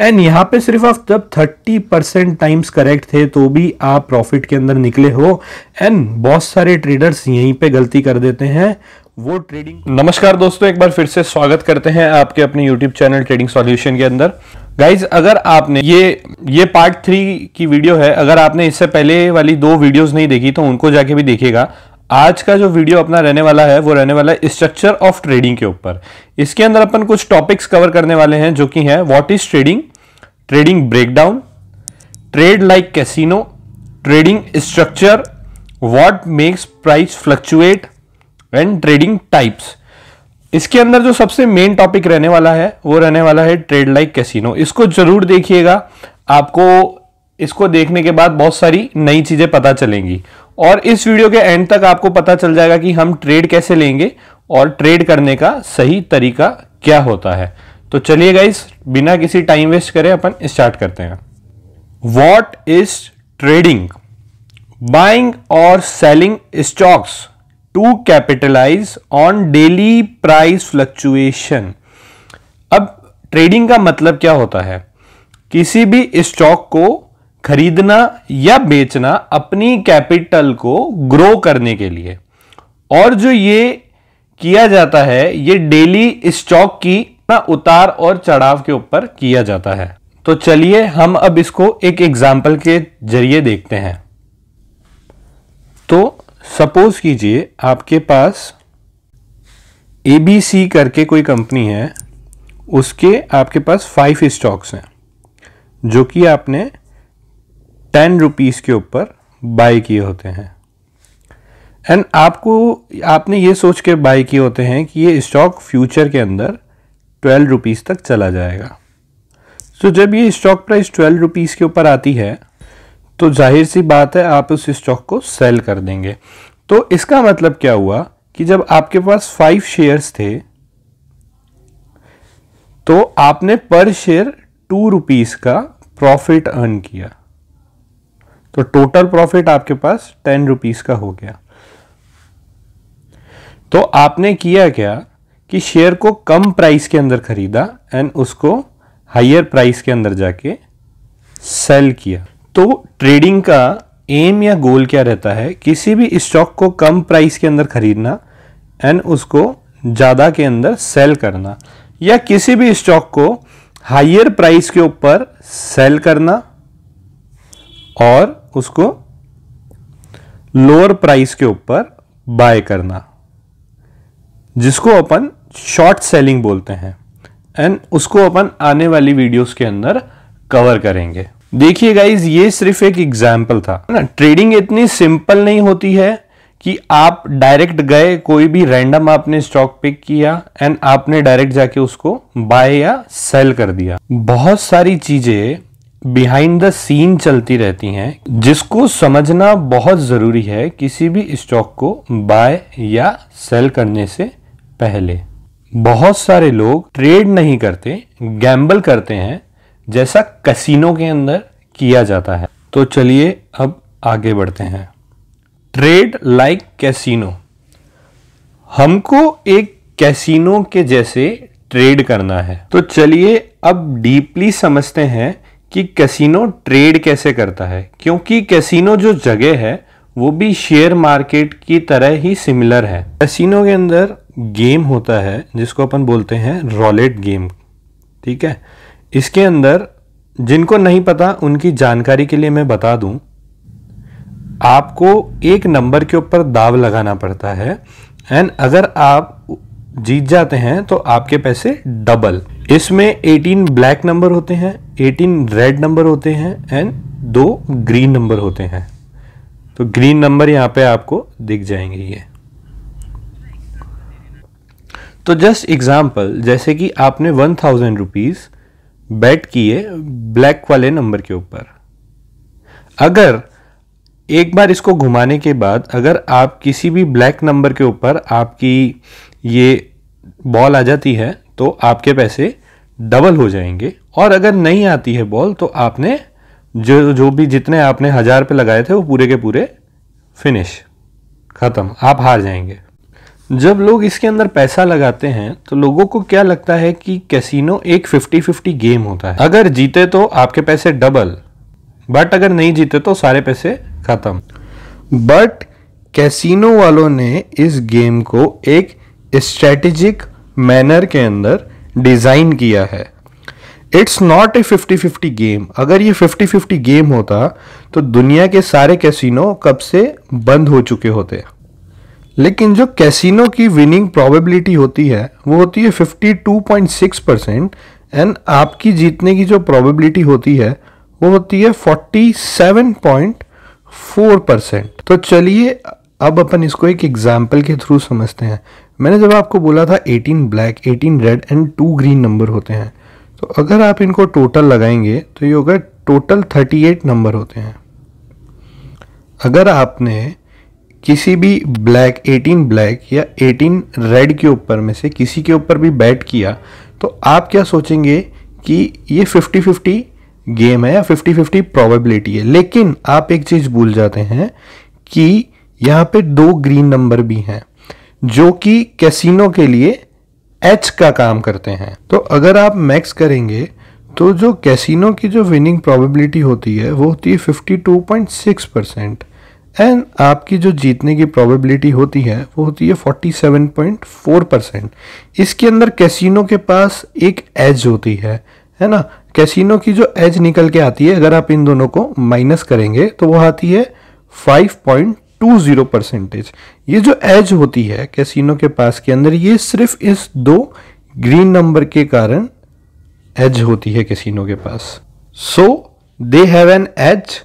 and यहाँ पे सिर्फ आप जब 30 परसेंट टाइम्स करेक्ट थे तो भी आप प्रॉफिट के अंदर निकले हो एंड बहुत सारे ट्रेडर्स यहीं पे गलती कर देते हैं वो ट्रेडिंग नमस्कार दोस्तों एक बार फिर से स्वागत करते हैं आपके अपने यूट्यूब चैनल ट्रेडिंग सॉल्यूशन के अंदर गाइज अगर आपने ये ये पार्ट थ्री की वीडियो है अगर आपने इससे पहले वाली दो वीडियोज नहीं देखी तो उनको जाके भी देखिएगा आज का जो वीडियो अपना रहने वाला है वो रहने वाला है स्ट्रक्चर ऑफ ट्रेडिंग के ऊपर इसके अंदर अपन कुछ टॉपिक्स कवर करने वाले हैं जो कि हैं what is trading trading breakdown trade like casino trading structure what makes price fluctuate and trading types इसके अंदर जो सबसे मेन टॉपिक रहने वाला है वो रहने वाला है ट्रेड लाइक कैसीनो इसको जरूर देखिएगा आपको इसको देखने के बाद बहुत सारी नई चीज़ें पता चलेंगी और इस वीडियो के एंड तक आपको पता चल जाएगा कि हम ट्रेड कैसे लेंगे और ट्रेड करने का सही तरीका क्या होता है तो चलिए गाइस बिना किसी टाइम वेस्ट करे अपन स्टार्ट करते हैं वॉट इज ट्रेडिंग बाइंग और selling stocks to capitalize on daily price fluctuation अब ट्रेडिंग का मतलब क्या होता है किसी भी स्टॉक को खरीदना या बेचना अपनी कैपिटल को ग्रो करने के लिए और जो ये किया जाता है ये डेली स्टॉक की ना उतार और चढ़ाव के ऊपर किया जाता है तो चलिए हम अब इसको एक एग्जाम्पल के जरिए देखते हैं तो सपोज कीजिए आपके पास ए बी सी करके कोई कंपनी है उसके आपके पास फाइव स्टॉक्स हैं जो कि आपने टेन रुपीज़ के ऊपर बाय किए होते हैं एंड आपको आपने ये सोच के बाय किए होते हैं कि ये स्टॉक फ्यूचर के अंदर ट्वेल्व रुपीज़ तक चला जाएगा तो जब ये स्टॉक प्राइस ट्वेल्व रुपीज़ के ऊपर आती है तो जाहिर सी बात है आप उस स्टॉक को सेल कर देंगे तो इसका मतलब क्या हुआ कि जब आपके पास फाइव शेयर्स थे तो आपने पर शेयर टू रुपीज़ का प्रॉफिट अर्न किया तो टोटल प्रॉफिट आपके पास टेन रुपीज़ का हो गया तो आपने किया क्या कि शेयर को कम प्राइस के अंदर खरीदा एंड उसको हायर प्राइस के अंदर जाके सेल किया तो ट्रेडिंग का एम या गोल क्या रहता है किसी भी स्टॉक को कम प्राइस के अंदर खरीदना एंड उसको ज़्यादा के अंदर सेल करना या किसी भी स्टॉक को हायर प्राइस के ऊपर सेल करना और उसको लोअर प्राइस के ऊपर बाय करना जिसको अपन शॉर्ट सेलिंग बोलते हैं एंड उसको अपन आने वाली वीडियोस के अंदर कवर करेंगे देखिए गाइज ये सिर्फ एक एग्जाम्पल था ना ट्रेडिंग इतनी सिंपल नहीं होती है कि आप डायरेक्ट गए कोई भी रैंडम आपने स्टॉक पिक किया एंड आपने डायरेक्ट जाके उसको बाय या सेल कर दिया बहुत सारी चीजें बिहाइंड द सीन चलती रहती हैं जिसको समझना बहुत ज़रूरी है किसी भी स्टॉक को बाय या सेल करने से पहले बहुत सारे लोग ट्रेड नहीं करते गैम्बल करते हैं जैसा कैसीनो के अंदर किया जाता है तो चलिए अब आगे बढ़ते हैं ट्रेड लाइक कैसीनो हमको एक कैसीनो के जैसे ट्रेड करना है तो चलिए अब डीपली समझते हैं कि कैसीनो ट्रेड कैसे करता है क्योंकि कैसीनो जो जगह है वो भी शेयर मार्केट की तरह ही सिमिलर है कैसीनो के अंदर गेम होता है जिसको अपन बोलते हैं रॉलेट गेम ठीक है इसके अंदर जिनको नहीं पता उनकी जानकारी के लिए मैं बता दूं आपको एक नंबर के ऊपर दाव लगाना पड़ता है एंड अगर आप जीत जाते हैं तो आपके पैसे डबल इसमें 18 ब्लैक नंबर होते हैं 18 रेड नंबर होते हैं एंड दो ग्रीन नंबर होते हैं तो ग्रीन नंबर यहाँ पे आपको दिख जाएंगे ये तो जस्ट एग्जाम्पल जैसे कि आपने वन थाउजेंड रुपीज़ बैट किए ब्लैक वाले नंबर के ऊपर अगर एक बार इसको घुमाने के बाद अगर आप किसी भी ब्लैक नंबर के ऊपर आपकी ये बॉल आ जाती है तो आपके पैसे डबल हो जाएंगे और अगर नहीं आती है बॉल तो आपने जो जो भी जितने आपने हज़ार पे लगाए थे वो पूरे के पूरे फिनिश ख़त्म आप हार जाएंगे जब लोग इसके अंदर पैसा लगाते हैं तो लोगों को क्या लगता है कि कैसीनो एक 50-50 गेम होता है अगर जीते तो आपके पैसे डबल बट अगर नहीं जीते तो सारे पैसे खत्म बट कैसीनो वालों ने इस गेम को एक स्ट्रेटेजिक मैनर के अंदर डिज़ाइन किया है it's not a fifty fifty game अगर ये फिफ्टी फिफ्टी गेम होता तो दुनिया के सारे कैसीनो कब से बंद हो चुके होते लेकिन जो कैसीनो की विनिंग प्रोबेबिलिटी होती है वो होती है 52.6 परसेंट एंड आपकी जीतने की जो प्रोबेबिलिटी होती है वो होती है 47.4 परसेंट तो चलिए अब अपन इसको एक एग्जाम्पल के थ्रू समझते हैं मैंने जब आपको बोला था 18 black 18 red and two green number होते हैं तो अगर आप इनको टोटल लगाएंगे तो ये होगा टोटल 38 नंबर होते हैं अगर आपने किसी भी ब्लैक 18 ब्लैक या 18 रेड के ऊपर में से किसी के ऊपर भी बैट किया तो आप क्या सोचेंगे कि ये 50 50 गेम है या 50 50 प्रोबेबिलिटी है लेकिन आप एक चीज़ भूल जाते हैं कि यहाँ पे दो ग्रीन नंबर भी हैं जो कि कैसीनो के लिए एच का काम करते हैं तो अगर आप मैक्स करेंगे तो जो कैसीनो की जो विनिंग प्रोबेबिलिटी होती है वो होती है 52.6 परसेंट एंड आपकी जो जीतने की प्रोबेबिलिटी होती है वो होती है 47.4 परसेंट इसके अंदर कैसीनो के पास एक एज होती है है ना कैसीनो की जो एज निकल के आती है अगर आप इन दोनों को माइनस करेंगे तो वो आती है 5.20 परसेंटेज ये जो एज होती है कैसीनो के पास के अंदर ये सिर्फ इस दो ग्रीन नंबर के कारण एज होती है कैसीनो के पास so they have an edge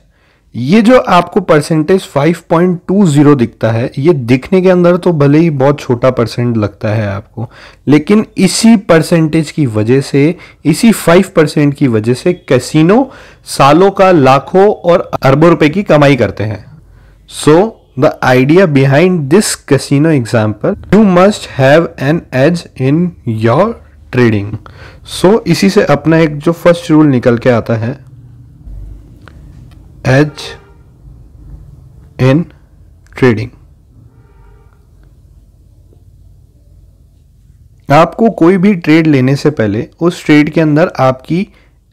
ये जो आपको परसेंटेज 5.20 दिखता है ये दिखने के अंदर तो भले ही बहुत छोटा परसेंट लगता है आपको लेकिन इसी परसेंटेज की वजह से इसी 5 परसेंट की वजह से कैसीनो सालों का लाखों और अरबों रुपए की कमाई करते हैं so the idea behind this casino example you must have an edge in your trading so इसी से अपना एक जो फर्स्ट रूल निकल के आता है एज इन ट्रेडिंग आपको कोई भी ट्रेड लेने से पहले उस ट्रेड के अंदर आपकी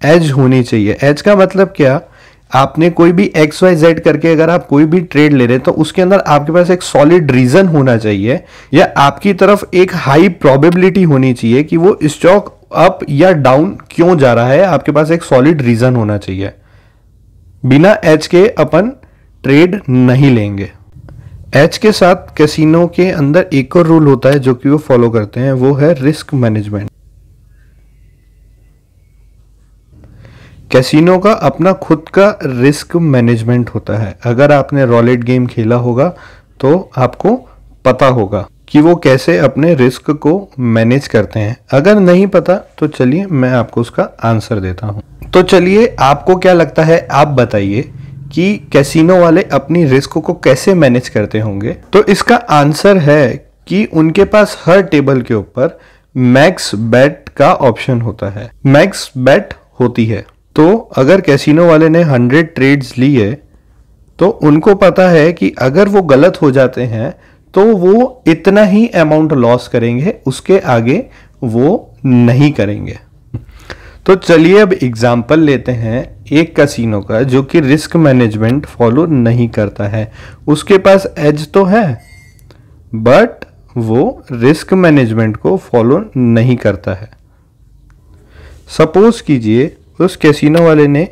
एज होनी चाहिए एज का मतलब क्या आपने कोई भी एक्स वाई जेड करके अगर आप कोई भी ट्रेड ले रहे हैं तो उसके अंदर आपके पास एक सॉलिड रीजन होना चाहिए या आपकी तरफ एक हाई प्रोबेबिलिटी होनी चाहिए कि वो स्टॉक अप या डाउन क्यों जा रहा है आपके पास एक सॉलिड रीजन होना चाहिए बिना एच के अपन ट्रेड नहीं लेंगे एच के साथ कैसीनो के अंदर एक और रूल होता है जो कि वो फॉलो करते हैं वो है रिस्क मैनेजमेंट कैसीनो का अपना खुद का रिस्क मैनेजमेंट होता है अगर आपने रॉलेट गेम खेला होगा तो आपको पता होगा कि वो कैसे अपने रिस्क को मैनेज करते हैं अगर नहीं पता तो चलिए मैं आपको उसका आंसर देता हूं तो चलिए आपको क्या लगता है आप बताइए कि कैसीनो वाले अपनी रिस्क को कैसे मैनेज करते होंगे तो इसका आंसर है कि उनके पास हर टेबल के ऊपर मैक्स बेट का ऑप्शन होता है मैक्स बेट होती है तो अगर कैसीनो वाले ने हंड्रेड ट्रेड्स लिए तो उनको पता है कि अगर वो गलत हो जाते हैं तो वो इतना ही अमाउंट लॉस करेंगे उसके आगे वो नहीं करेंगे तो चलिए अब एग्जाम्पल लेते हैं एक कसिनो का जो कि रिस्क मैनेजमेंट फॉलो नहीं करता है उसके पास एज तो है बट वो रिस्क मैनेजमेंट को फॉलो नहीं करता है सपोज कीजिए उस कैसीनो वाले ने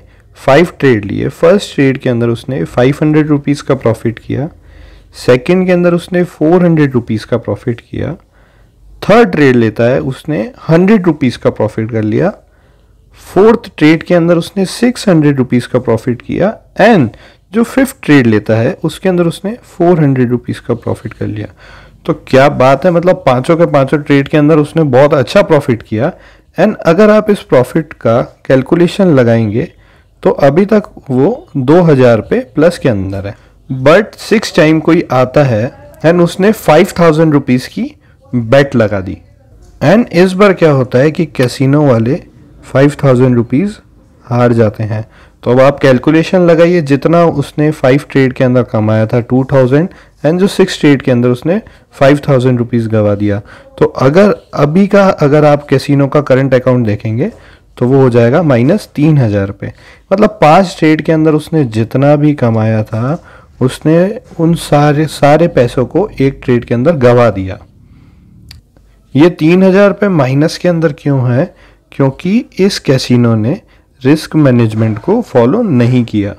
फाइव ट्रेड लिए फर्स्ट ट्रेड के अंदर उसने फाइव हंड्रेड रुपीज़ का प्रॉफिट किया सेकंड के अंदर उसने फोर हंड्रेड रुपीज़ का प्रॉफिट किया थर्ड ट्रेड लेता है उसने हंड्रेड रुपीज़ का प्रॉफिट कर लिया फोर्थ ट्रेड के अंदर उसने सिक्स हंड्रेड रुपीज़ का प्रॉफिट किया एंड जो फिफ्थ ट्रेड लेता है उसके अंदर उसने फोर हंड्रेड रुपीज़ का प्रॉफिट कर लिया तो क्या बात है मतलब पांचों के पांचों ट्रेड के अंदर उसने बहुत अच्छा प्रॉफिट किया एंड अगर आप इस प्रॉफिट का कैलकुलेशन लगाएंगे तो अभी तक वो दो हज़ार रुपये प्लस के अंदर है बट सिक्स टाइम कोई आता है एंड उसने फाइव थाउजेंड रुपीज़ की बेट लगा दी एंड इस बार क्या होता है कि कैसीनो वाले फाइव थाउजेंड रुपीज़ हार जाते हैं तो अब आप कैलकुलेशन लगाइए जितना उसने फाइव ट्रेड के अंदर कमाया था टू थाउजेंड एंड जो सिक्स ट्रेड के अंदर उसने फाइव थाउजेंड रुपीज़ गवा दिया तो अगर अभी का अगर आप कैसीनो का करंट अकाउंट देखेंगे तो वो हो जाएगा माइनस तीन हज़ार रुपये मतलब पांच ट्रेड के अंदर उसने जितना भी कमाया था उसने उन सारे सारे पैसों को एक ट्रेड के अंदर गवा दिया ये तीन हज़ार रुपये माइनस के अंदर क्यों है क्योंकि इस कैसीनो ने रिस्क मैनेजमेंट को फॉलो नहीं किया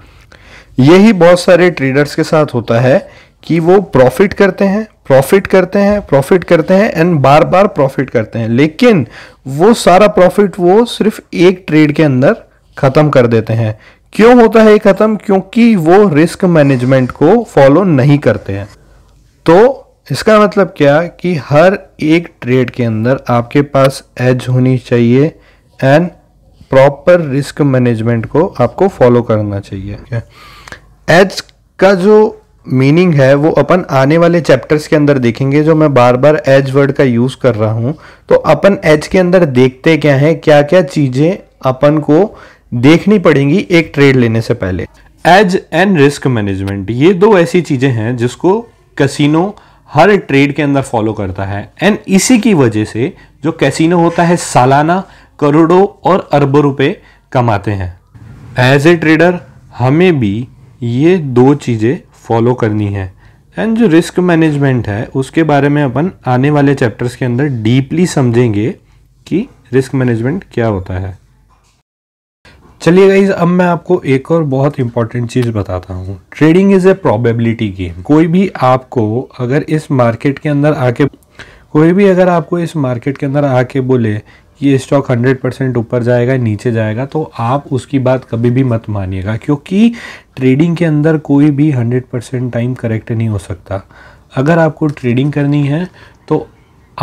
यही बहुत सारे ट्रेडर्स के साथ होता है कि वो प्रॉफिट करते हैं प्रॉफिट करते हैं प्रॉफिट करते हैं एंड बार बार प्रॉफिट करते हैं लेकिन वो सारा प्रॉफिट वो सिर्फ एक ट्रेड के अंदर ख़त्म कर देते हैं क्यों होता है ये ख़त्म क्योंकि वो रिस्क मैनेजमेंट को फॉलो नहीं करते हैं तो इसका मतलब क्या कि हर एक ट्रेड के अंदर आपके पास एज होनी चाहिए एंड प्रॉपर रिस्क मैनेजमेंट को आपको फॉलो करना चाहिए एज का जो मीनिंग है वो अपन आने वाले चैप्टर्स के अंदर देखेंगे जो मैं बार बार एज वर्ड का यूज़ कर रहा हूं तो अपन एज के अंदर देखते क्या है क्या क्या चीज़ें अपन को देखनी पड़ेंगी एक ट्रेड लेने से पहले एज एंड रिस्क मैनेजमेंट ये दो ऐसी चीज़ें हैं जिसको कैसीनो हर ट्रेड के अंदर फॉलो करता है एंड इसी की वजह से जो कैसीनो होता है सालाना करोड़ों और अरबों रुपए कमाते हैं एज ए ट्रेडर हमें भी ये दो चीज़ें फॉलो करनी है एंड जो रिस्क मैनेजमेंट है उसके बारे में अपन आने वाले चैप्टर्स के अंदर डीपली समझेंगे कि रिस्क मैनेजमेंट क्या होता है चलिए गाइज अब मैं आपको एक और बहुत इंपॉर्टेंट चीज़ बताता हूँ trading is a probability game कोई भी आपको अगर इस मार्केट के अंदर आके कोई भी अगर आपको इस मार्केट के अंदर आके बोले ये स्टॉक 100 परसेंट ऊपर जाएगा नीचे जाएगा तो आप उसकी बात कभी भी मत मानिएगा क्योंकि ट्रेडिंग के अंदर कोई भी 100 परसेंट टाइम करेक्ट नहीं हो सकता अगर आपको ट्रेडिंग करनी है तो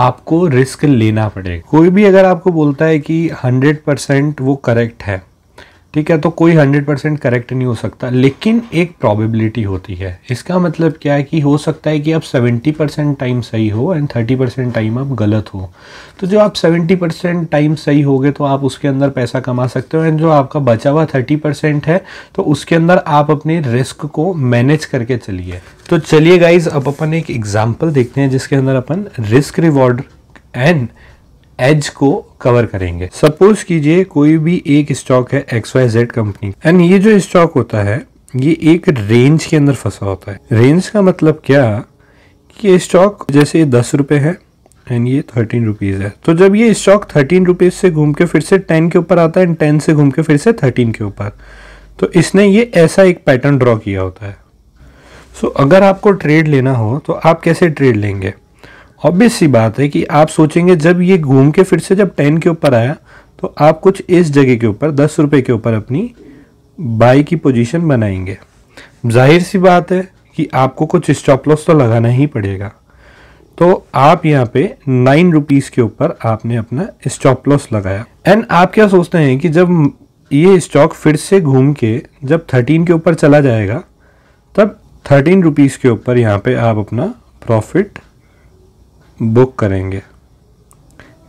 आपको रिस्क लेना पड़ेगा कोई भी अगर आपको बोलता है कि 100 परसेंट वो करेक्ट है ठीक है तो कोई हंड्रेड परसेंट करेक्ट नहीं हो सकता लेकिन एक प्रोबेबिलिटी होती है इसका मतलब क्या है कि हो सकता है कि आप सेवेंटी परसेंट टाइम सही हो एंड थर्टी परसेंट टाइम आप गलत हो तो जो आप सेवेंटी परसेंट टाइम सही हो तो आप उसके अंदर पैसा कमा सकते हो एंड जो आपका बचा हुआ थर्टी परसेंट है तो उसके अंदर आप अपने रिस्क को मैनेज करके चलिए तो चलिए गाइज अब अपन एक एग्जाम्पल देखते हैं जिसके अंदर अपन रिस्क रिवॉर्ड एंड एज को कवर करेंगे सपोज कीजिए कोई भी एक स्टॉक है X Y Z company and ये जो स्टॉक होता है ये एक रेंज के अंदर फंसा होता है रेंज का मतलब क्या कि ये स्टॉक जैसे दस रुपये है एंड ये थर्टीन रुपीज़ है तो जब ये स्टॉक थर्टीन रुपीज़ से घूम के फिर से टेन के ऊपर आता है एंड टेन से घूम के फिर से थर्टीन के ऊपर तो इसने ये ऐसा एक पैटर्न ड्रॉ किया होता है सो so, अगर आपको ट्रेड लेना हो तो आप कैसे ट्रेड लेंगे ऑब्वियस सी बात है कि आप सोचेंगे जब ये घूम के फिर से जब टेन के ऊपर आया तो आप कुछ इस जगह के ऊपर दस रुपये के ऊपर अपनी बाई की पोजीशन बनाएंगे जाहिर सी बात है कि आपको कुछ स्टॉप लॉस तो लगाना ही पड़ेगा तो आप यहाँ पे नाइन रुपीज़ के ऊपर आपने अपना स्टॉप लॉस लगाया एंड आप क्या सोचते हैं कि जब ये स्टॉक फिर से घूम के जब थर्टीन के ऊपर चला जाएगा तब थर्टीन रुपीज़ के ऊपर यहाँ पे आप अपना प्रॉफिट बुक करेंगे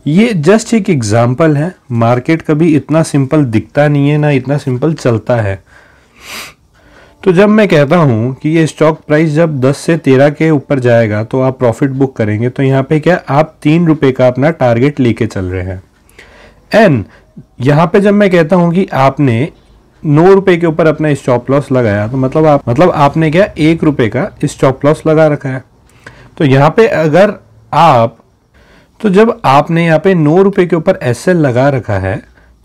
ये जस्ट एक एग्ज़ाम्पल है मार्केट कभी इतना सिंपल दिखता नहीं है ना इतना सिंपल चलता है तो जब मैं कहता हूँ कि ये स्टॉक प्राइस जब 10 से 13 के ऊपर जाएगा तो आप प्रॉफिट बुक करेंगे तो यहाँ पे क्या आप तीन रुपये का अपना टारगेट लेके चल रहे हैं एंड यहाँ पे जब मैं कहता हूँ कि आपने नौ रुपये के ऊपर अपना स्टॉप लॉस लगाया तो मतलब आप मतलब आपने क्या एक रुपये का स्टॉप लॉस लगा रखा है तो यहाँ पे अगर आप तो जब आपने यहाँ पे नौ रुपए के ऊपर एस लगा रखा है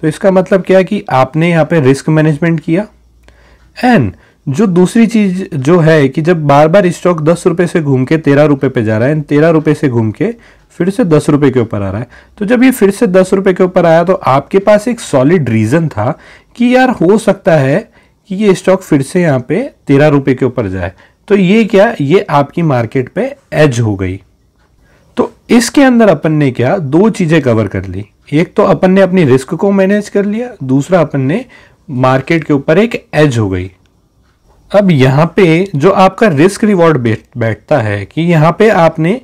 तो इसका मतलब क्या है कि आपने यहाँ पे रिस्क मैनेजमेंट किया एंड जो दूसरी चीज जो है कि जब बार बार स्टॉक दस रुपए से घूम के तेरह रुपए पे जा रहा है तेरह रुपए से घूम के फिर से दस रुपए के ऊपर आ रहा है तो जब ये फिर से दस रुपए के ऊपर आया तो आपके पास एक सॉलिड रीज़न था कि यार हो सकता है कि ये स्टॉक फिर से यहाँ पे तेरह रुपये के ऊपर जाए तो ये क्या ये आपकी मार्केट पे एज हो गई तो इसके अंदर अपन ने क्या दो चीज़ें कवर कर ली एक तो अपन ने अपनी रिस्क को मैनेज कर लिया दूसरा अपन ने मार्केट के ऊपर एक एज हो गई अब यहां पे जो आपका रिस्क रिवॉर्ड बैठता है कि यहां पे आपने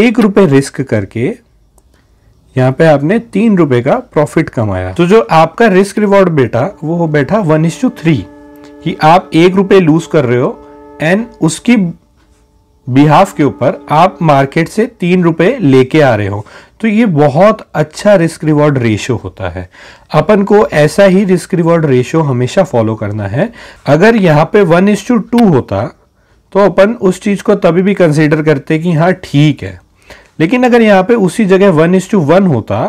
एक रुपए रिस्क करके यहाँ पे आपने तीन रुपए का प्रॉफिट कमाया तो जो आपका रिस्क रिवॉर्ड बेटा वो बैठा वन इज टू थ्री कि आप एक रुपए लूज कर रहे हो एंड उसकी बिहाफ के ऊपर आप मार्केट से तीन रुपए लेके आ रहे हो तो ये बहुत अच्छा रिस्क रिवॉर्ड रेशियो होता है अपन को ऐसा ही रिस्क रिवॉर्ड रेशियो हमेशा फॉलो करना है अगर यहाँ पे वन इज टू टू होता तो अपन उस चीज़ को तभी भी कंसिडर करते कि हाँ ठीक है लेकिन अगर यहाँ पे उसी जगह वन इज टू वन होता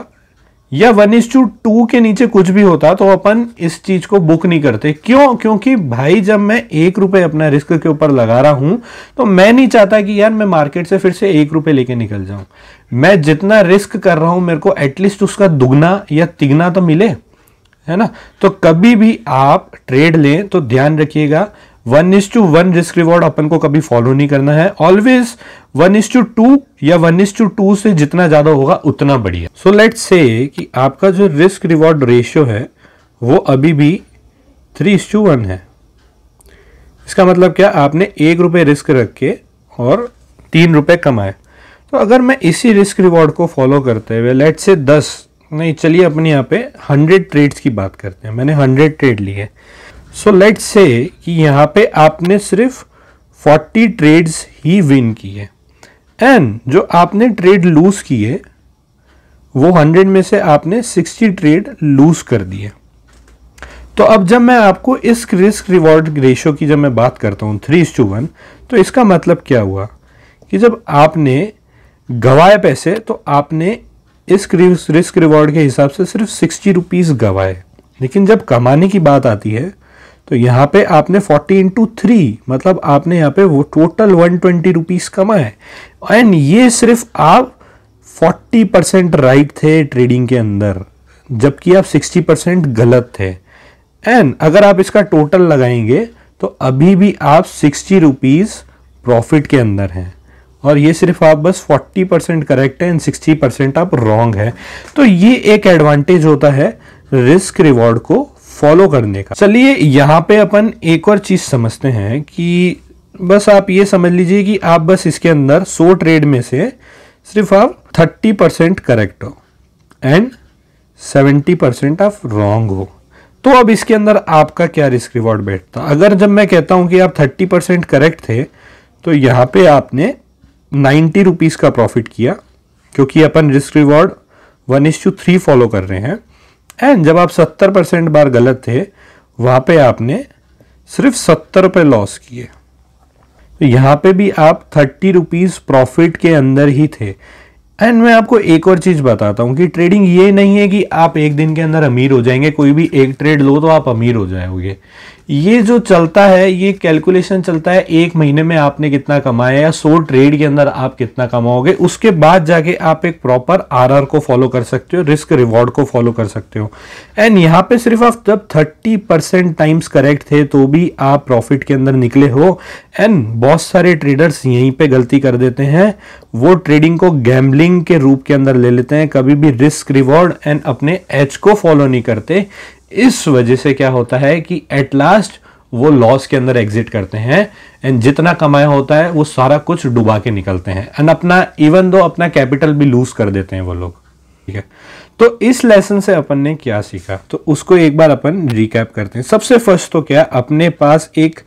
या वन इज टू टू के नीचे कुछ भी होता तो अपन इस चीज को बुक नहीं करते क्यों क्योंकि भाई जब मैं एक रुपए अपना रिस्क के ऊपर लगा रहा हूं तो मैं नहीं चाहता कि यार मैं मार्केट से फिर से एक रुपए लेके निकल जाऊं मैं जितना रिस्क कर रहा हूं मेरे को एटलीस्ट उसका दुगना या तिगना तो मिले है ना तो कभी भी आप ट्रेड लें तो ध्यान रखिएगा one is to one risk reward अपन को कभी फॉलो नहीं करना है always one is to two या वन इज टू टू से जितना ज्यादा होगा उतना बढ़िया सो लेट से कि आपका जो रिस्क रिवॉर्ड रेशियो है वो अभी भी थ्री इज टू वन है इसका मतलब क्या आपने एक रुपये रिस्क रख के और तीन रुपये कमाए तो अगर मैं इसी रिस्क रिवॉर्ड को फॉलो करते हुए लेट से दस नहीं चलिए अपने यहाँ पे हंड्रेड ट्रेड्स की बात करते हैं मैंने हंड्रेड ट्रेड लिए सो लेट से कि यहाँ पे आपने सिर्फ 40 ट्रेड्स ही विन किए एंड जो आपने ट्रेड लूज किए वो 100 में से आपने 60 ट्रेड लूज कर दिए तो अब जब मैं आपको इस रिस्क रिवॉर्ड रेशियो की जब मैं बात करता हूँ थ्री टू वन तो इसका मतलब क्या हुआ कि जब आपने गंवाए पैसे तो आपने इस रिस्क रिवॉर्ड के हिसाब से सिर्फ सिक्सटी रुपीज़ गंवाए लेकिन जब कमाने की बात आती है तो यहाँ पे आपने 40 इंटू थ्री मतलब आपने यहाँ पे वो टोटल वन ट्वेंटी रुपीज़ कमाए एंड ये सिर्फ आप 40 परसेंट राइट थे ट्रेडिंग के अंदर जबकि आप 60 परसेंट गलत थे एंड अगर आप इसका टोटल लगाएंगे तो अभी भी आप सिक्सटी रुपीज़ प्रॉफिट के अंदर हैं और ये सिर्फ आप बस 40 परसेंट करेक्ट है एंड 60 परसेंट आप रॉन्ग है तो ये एक एडवांटेज होता है रिस्क रिवॉर्ड को फॉलो करने का चलिए यहाँ पे अपन एक और चीज समझते हैं कि बस आप ये समझ लीजिए कि आप बस इसके अंदर सो ट्रेड में से सिर्फ आप थर्टी परसेंट करेक्ट हो एंड सेवेंटी परसेंट आप रॉन्ग हो तो अब इसके अंदर आपका क्या रिस्क रिवॉर्ड बैठता अगर जब मैं कहता हूं कि आप थर्टी परसेंट करेक्ट थे तो यहाँ पे आपने नाइन्टी रुपीज़ का प्रॉफिट किया क्योंकि अपन risk reward one is to three follow कर रहे हैं एंड जब आप सत्तर परसेंट बार गलत थे वहां पे आपने सिर्फ सत्तर रुपये लॉस किए तो यहां पे भी आप थर्टी रुपीज़ प्रॉफिट के अंदर ही थे एंड मैं आपको एक और चीज़ बताता हूं कि ट्रेडिंग ये नहीं है कि आप एक दिन के अंदर अमीर हो जाएंगे कोई भी एक ट्रेड लो तो आप अमीर हो जाओगे ये जो चलता है ये कैलकुलेशन चलता है एक महीने में आपने कितना कमाया या सो ट्रेड के अंदर आप कितना कमाओगे उसके बाद जाके आप एक प्रॉपर आरआर को फॉलो कर सकते हो रिस्क रिवॉर्ड को फॉलो कर सकते हो एंड यहाँ पे सिर्फ आप जब 30 परसेंट टाइम्स करेक्ट थे तो भी आप प्रॉफिट के अंदर निकले हो एंड बहुत सारे ट्रेडर्स यहीं पर गलती कर देते हैं वो ट्रेडिंग को गैम्बलिंग के रूप के अंदर ले लेते हैं कभी भी रिस्क रिवॉर्ड एंड अपने एच को फॉलो नहीं करते इस वजह से क्या होता है कि एट लास्ट वो लॉस के अंदर एग्जिट करते हैं एंड जितना कमाया होता है वो सारा कुछ डुबा के निकलते हैं एंड अपना इवन दो अपना कैपिटल भी लूज कर देते हैं वो लोग ठीक है तो इस लेसन से अपन ने क्या सीखा तो उसको एक बार अपन रिकैप करते हैं सबसे फर्स्ट तो क्या अपने पास एक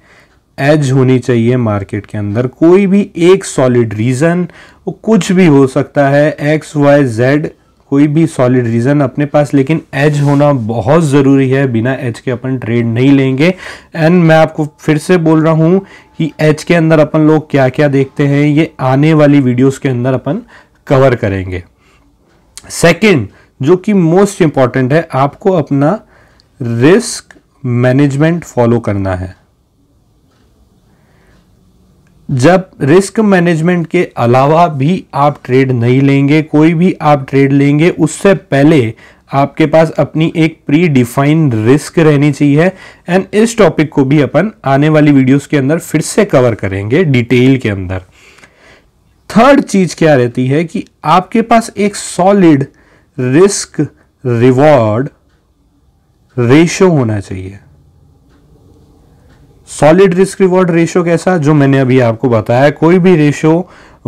एज होनी चाहिए मार्केट के अंदर कोई भी एक सॉलिड रीज़न वो कुछ भी हो सकता है एक्स वाई जेड कोई भी सॉलिड रीज़न अपने पास लेकिन एज होना बहुत ज़रूरी है बिना एज के अपन ट्रेड नहीं लेंगे एंड मैं आपको फिर से बोल रहा हूं कि एज के अंदर अपन लोग क्या क्या देखते हैं ये आने वाली वीडियोस के अंदर अपन कवर करेंगे सेकंड जो कि मोस्ट इंपॉर्टेंट है आपको अपना रिस्क मैनेजमेंट फॉलो करना है जब रिस्क मैनेजमेंट के अलावा भी आप ट्रेड नहीं लेंगे कोई भी आप ट्रेड लेंगे उससे पहले आपके पास अपनी एक प्री डिफाइंड रिस्क रहनी चाहिए एंड इस टॉपिक को भी अपन आने वाली वीडियोस के अंदर फिर से कवर करेंगे डिटेल के अंदर थर्ड चीज क्या रहती है कि आपके पास एक सॉलिड रिस्क रिवॉर्ड रेशो होना चाहिए सॉलिड रिस्क रिवॉर्ड रेशियो कैसा जो मैंने अभी आपको बताया कोई भी रेशियो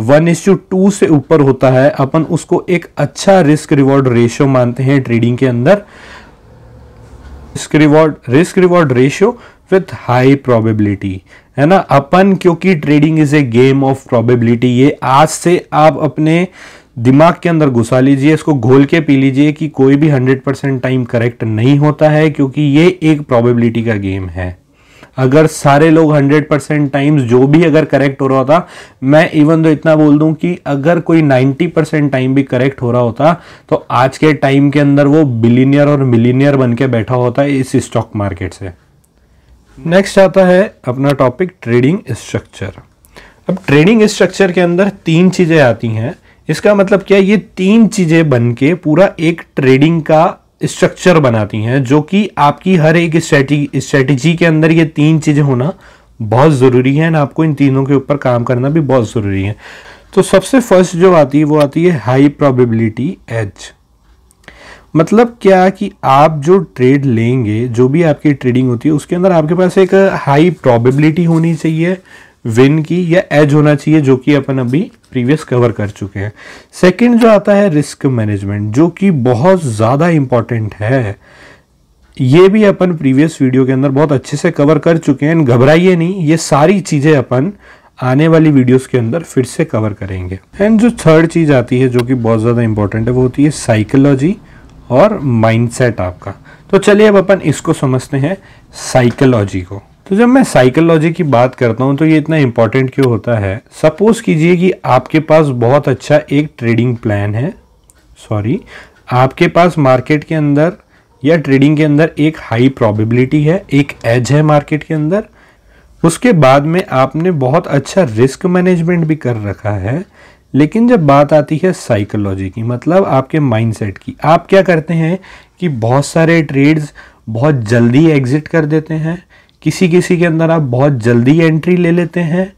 वन इश्यू टू से ऊपर होता है अपन उसको एक अच्छा रिस्क रिवॉर्ड रेशियो मानते हैं ट्रेडिंग के अंदर risk reward risk reward ratio with high probability है ना अपन क्योंकि trading is a game of probability ये आज से आप अपने दिमाग के अंदर घुसा लीजिए इसको घोल के पी लीजिए कि कोई भी 100% टाइम करेक्ट नहीं होता है क्योंकि ये एक प्रोबेबिलिटी का गेम है अगर सारे लोग 100 परसेंट टाइम्स जो भी अगर करेक्ट हो रहा होता मैं इवन तो इतना बोल दूं कि अगर कोई 90 परसेंट टाइम भी करेक्ट हो रहा होता तो आज के टाइम के अंदर वो बिलीनियर और मिलीनियर बन के बैठा होता है इस स्टॉक मार्केट से नेक्स्ट आता है अपना टॉपिक ट्रेडिंग स्ट्रक्चर अब ट्रेडिंग स्ट्रक्चर के अंदर तीन चीज़ें आती हैं इसका मतलब क्या ये तीन चीज़ें बन के पूरा एक ट्रेडिंग का स्ट्रक्चर बनाती हैं जो कि आपकी हर एक स्ट्रेटजी के अंदर ये तीन चीज़ें होना बहुत ज़रूरी है एंड आपको इन तीनों के ऊपर काम करना भी बहुत ज़रूरी है तो सबसे फर्स्ट जो आती है वो आती है हाई प्रोबेबिलिटी एज मतलब क्या कि आप जो ट्रेड लेंगे जो भी आपकी ट्रेडिंग होती है उसके अंदर आपके पास एक हाई प्रोबेबिलिटी होनी चाहिए विन की या एज होना चाहिए जो कि अपन अभी प्रीवियस कवर कर चुके हैं सेकंड जो आता है रिस्क मैनेजमेंट जो कि बहुत ज़्यादा इम्पॉर्टेंट है ये भी अपन प्रीवियस वीडियो के अंदर बहुत अच्छे से कवर कर चुके हैं घबराइए नहीं ये सारी चीज़ें अपन आने वाली वीडियोस के अंदर फिर से कवर करेंगे एंड जो थर्ड चीज़ आती है जो कि बहुत ज़्यादा इंपॉर्टेंट है वो होती है साइकोलॉजी और माइंडसेट आपका तो चलिए अब अपन इसको समझते हैं साइकोलॉजी को तो जब मैं साइकोलॉजी की बात करता हूँ तो ये इतना इम्पोर्टेंट क्यों होता है सपोज़ कीजिए कि आपके पास बहुत अच्छा एक ट्रेडिंग प्लान है सॉरी आपके पास मार्केट के अंदर या ट्रेडिंग के अंदर एक हाई प्रोबेबिलिटी है एक एज है मार्केट के अंदर उसके बाद में आपने बहुत अच्छा रिस्क मैनेजमेंट भी कर रखा है लेकिन जब बात आती है साइकोलॉजी की मतलब आपके माइंडसेट की आप क्या करते हैं कि बहुत सारे ट्रेड्स बहुत जल्दी एग्जिट कर देते हैं किसी किसी के अंदर आप बहुत जल्दी एंट्री ले लेते हैं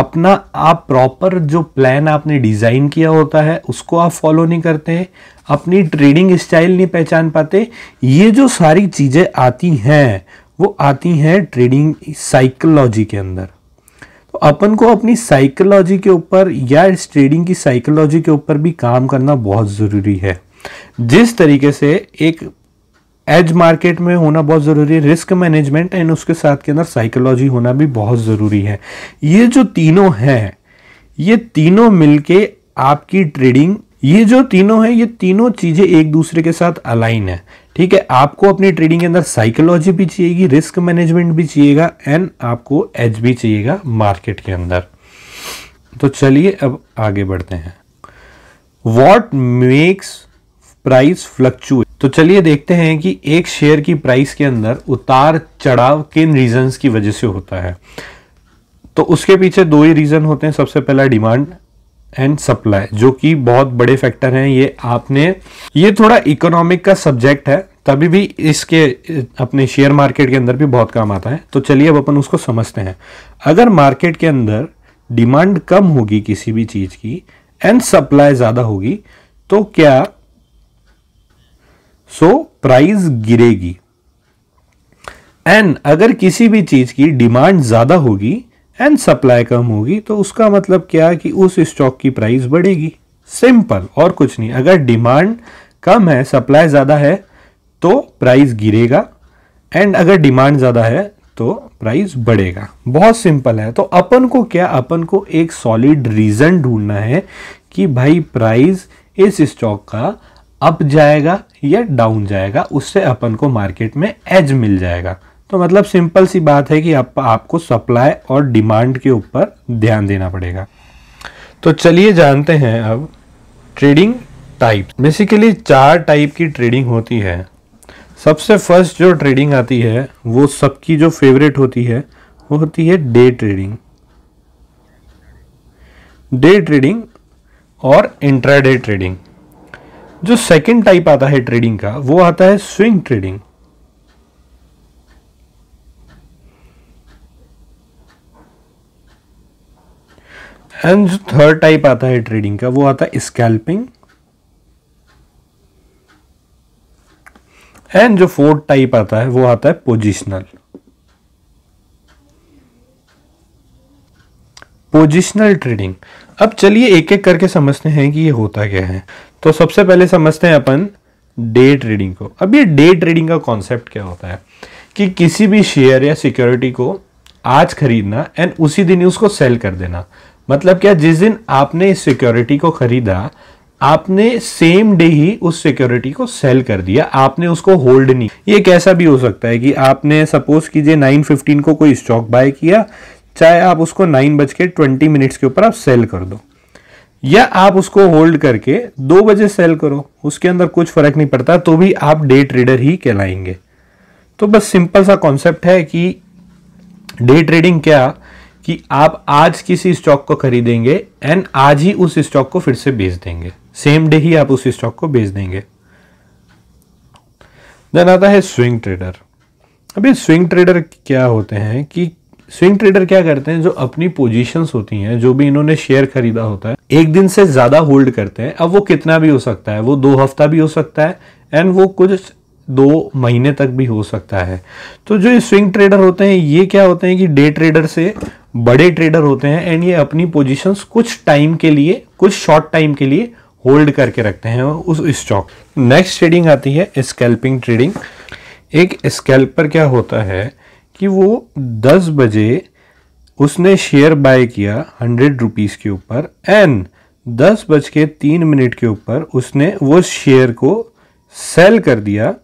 अपना आप प्रॉपर जो प्लान आपने डिज़ाइन किया होता है उसको आप फॉलो नहीं करते हैं अपनी ट्रेडिंग स्टाइल नहीं पहचान पाते ये जो सारी चीज़ें आती हैं वो आती हैं ट्रेडिंग साइकोलॉजी के अंदर तो अपन को अपनी साइकोलॉजी के ऊपर या इस ट्रेडिंग की साइकोलॉजी के ऊपर भी काम करना बहुत ज़रूरी है जिस तरीके से एक एज मार्केट में होना बहुत ज़रूरी है रिस्क मैनेजमेंट एंड उसके साथ के अंदर साइकोलॉजी होना भी बहुत ज़रूरी है ये जो तीनों हैं ये तीनों मिलके आपकी ट्रेडिंग ये जो तीनों हैं ये तीनों चीज़ें एक दूसरे के साथ अलाइन है ठीक है आपको अपनी ट्रेडिंग के अंदर साइकोलॉजी भी चाहिएगी रिस्क मैनेजमेंट भी चाहिएगा एंड आपको एज भी चाहिएगा मार्केट के अंदर तो चलिए अब आगे बढ़ते हैं वॉट मेक्स प्राइस फ्लक्चुएट तो चलिए देखते हैं कि एक शेयर की प्राइस के अंदर उतार चढ़ाव किन रीजंस की वजह से होता है तो उसके पीछे दो ही रीज़न होते हैं सबसे पहला डिमांड एंड सप्लाई जो कि बहुत बड़े फैक्टर हैं ये आपने ये थोड़ा इकोनॉमिक का सब्जेक्ट है तभी भी इसके अपने शेयर मार्केट के अंदर भी बहुत काम आता है तो चलिए अब अपन उसको समझते हैं अगर मार्केट के अंदर डिमांड कम होगी किसी भी चीज़ की एंड सप्लाई ज़्यादा होगी तो क्या सो प्राइस गिरेगी एंड अगर किसी भी चीज की डिमांड ज्यादा होगी एंड सप्लाई कम होगी तो उसका मतलब क्या कि उस स्टॉक की प्राइस बढ़ेगी सिंपल और कुछ नहीं अगर डिमांड कम है सप्लाई ज़्यादा है तो प्राइस गिरेगा एंड अगर डिमांड ज़्यादा है तो प्राइस बढ़ेगा बहुत सिंपल है तो अपन को क्या अपन को एक सॉलिड रीज़न ढूंढना है कि भाई प्राइस इस स्टॉक का अप जाएगा या डाउन जाएगा उससे अपन को मार्केट में एज मिल जाएगा तो मतलब सिंपल सी बात है कि आप, आपको सप्लाई और डिमांड के ऊपर ध्यान देना पड़ेगा तो चलिए जानते हैं अब ट्रेडिंग टाइप बेसिकली चार टाइप की ट्रेडिंग होती है सबसे फर्स्ट जो ट्रेडिंग आती है वो सबकी जो फेवरेट होती है वो होती है डे ट्रेडिंग डे ट्रेडिंग और इंट्राडे ट्रेडिंग जो सेकंड टाइप आता है ट्रेडिंग का वो आता है स्विंग ट्रेडिंग एंड जो थर्ड टाइप आता है ट्रेडिंग का वो आता है स्कैल्पिंग एंड जो फोर्थ टाइप आता है वो आता है पोजिशनल पोजिशनल ट्रेडिंग अब चलिए एक एक करके समझते हैं कि ये होता क्या है तो सबसे पहले समझते हैं अपन डे ट्रेडिंग को अब ये डे ट्रेडिंग का कॉन्सेप्ट क्या होता है कि किसी भी शेयर या सिक्योरिटी को आज खरीदना एंड उसी दिन ही उसको सेल कर देना मतलब क्या जिस दिन आपने इस सिक्योरिटी को खरीदा आपने सेम डे ही उस सिक्योरिटी को सेल कर दिया आपने उसको होल्ड नहीं ये कैसा भी हो सकता है कि आपने सपोज कीजिए 915 को कोई स्टॉक बाय किया चाहे आप उसको नाइन बज के ट्वेंटी मिनट्स के ऊपर आप सेल कर दो या आप उसको होल्ड करके दो बजे सेल करो उसके अंदर कुछ फर्क नहीं पड़ता तो भी आप डे ट्रेडर ही कहलाएंगे तो बस सिंपल सा कॉन्सेप्ट है कि डे ट्रेडिंग क्या कि आप आज किसी स्टॉक को खरीदेंगे एंड आज ही उस स्टॉक को फिर से बेच देंगे सेम डे ही आप उस स्टॉक को बेच देंगे देन आता है स्विंग ट्रेडर अभी स्विंग ट्रेडर क्या होते हैं कि स्विंग ट्रेडर क्या करते हैं जो अपनी पोजीशंस होती हैं जो भी इन्होंने शेयर खरीदा होता है एक दिन से ज़्यादा होल्ड करते हैं अब वो कितना भी हो सकता है वो दो हफ्ता भी हो सकता है एंड वो कुछ दो महीने तक भी हो सकता है तो जो स्विंग ट्रेडर होते हैं ये क्या होते हैं कि डे ट्रेडर से बड़े ट्रेडर होते हैं एंड ये अपनी पोजिशन कुछ टाइम के लिए कुछ शॉर्ट टाइम के लिए होल्ड करके रखते हैं उस स्टॉक नेक्स्ट ट्रेडिंग आती है स्केल्पिंग ट्रेडिंग एक स्केल्पर क्या होता है कि वो दस बजे उसने शेयर बाय किया हंड्रेड रुपीज़ के ऊपर एंड दस बज के तीन मिनट के ऊपर उसने वो शेयर को सेल कर दिया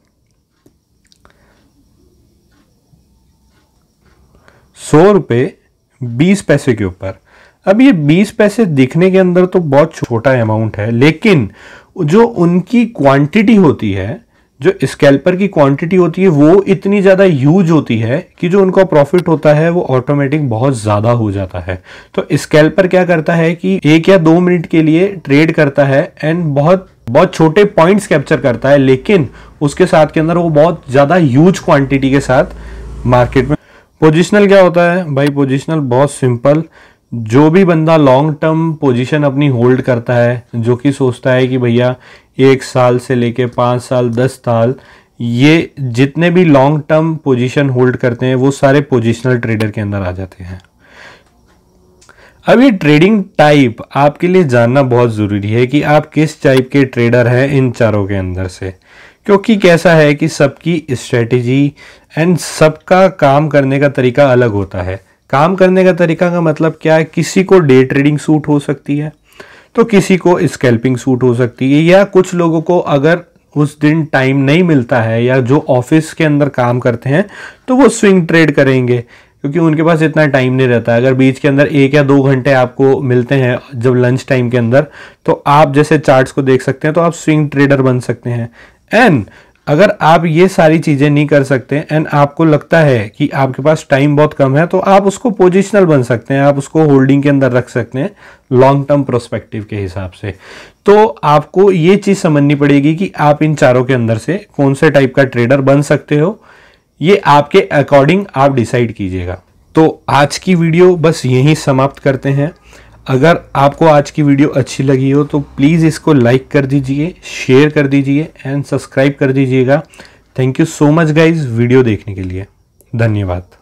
सौ रुपये बीस पैसे के ऊपर अब ये बीस पैसे दिखने के अंदर तो बहुत छोटा अमाउंट है लेकिन जो उनकी क्वांटिटी होती है जो स्कैल्पर की क्वांटिटी होती है वो इतनी ज़्यादा यूज होती है कि जो उनका प्रॉफिट होता है वो ऑटोमेटिक बहुत ज़्यादा हो जाता है तो स्कैल्पर क्या करता है कि एक या दो मिनट के लिए ट्रेड करता है एंड बहुत बहुत छोटे पॉइंट्स कैप्चर करता है लेकिन उसके साथ के अंदर वो बहुत ज़्यादा ह्यूज क्वांटिटी के साथ मार्केट में पोजिशनल क्या होता है भाई पोजिशनल बहुत सिंपल जो भी बंदा लॉन्ग टर्म पोजीशन अपनी होल्ड करता है जो कि सोचता है कि भैया एक साल से लेके पाँच साल दस साल ये जितने भी लॉन्ग टर्म पोजीशन होल्ड करते हैं वो सारे पोजिशनल ट्रेडर के अंदर आ जाते हैं अब ये ट्रेडिंग टाइप आपके लिए जानना बहुत ज़रूरी है कि आप किस टाइप के ट्रेडर हैं इन चारों के अंदर से क्योंकि कैसा है कि सबकी स्ट्रेटजी एंड सबका काम करने का तरीका अलग होता है काम करने का तरीका का मतलब क्या है किसी को डे ट्रेडिंग सूट हो सकती है तो किसी को स्केल्पिंग सूट हो सकती है या कुछ लोगों को अगर उस दिन टाइम नहीं मिलता है या जो ऑफिस के अंदर काम करते हैं तो वो स्विंग ट्रेड करेंगे क्योंकि उनके पास इतना टाइम नहीं रहता है अगर बीच के अंदर एक या दो घंटे आपको मिलते हैं जब लंच टाइम के अंदर तो आप जैसे चार्ट्स को देख सकते हैं तो आप स्विंग ट्रेडर बन सकते हैं एंड अगर आप ये सारी चीज़ें नहीं कर सकते एंड आपको लगता है कि आपके पास टाइम बहुत कम है तो आप उसको पोजिशनल बन सकते हैं आप उसको होल्डिंग के अंदर रख सकते हैं लॉन्ग टर्म प्रोस्पेक्टिव के हिसाब से तो आपको ये चीज़ समझनी पड़ेगी कि आप इन चारों के अंदर से कौन से टाइप का ट्रेडर बन सकते हो ये आपके अकॉर्डिंग आप डिसाइड कीजिएगा तो आज की वीडियो बस यहीं समाप्त करते हैं अगर आपको आज की वीडियो अच्छी लगी हो तो प्लीज़ इसको लाइक कर दीजिए शेयर कर दीजिए एंड सब्सक्राइब कर दीजिएगा thank you so much guys video देखने के लिए धन्यवाद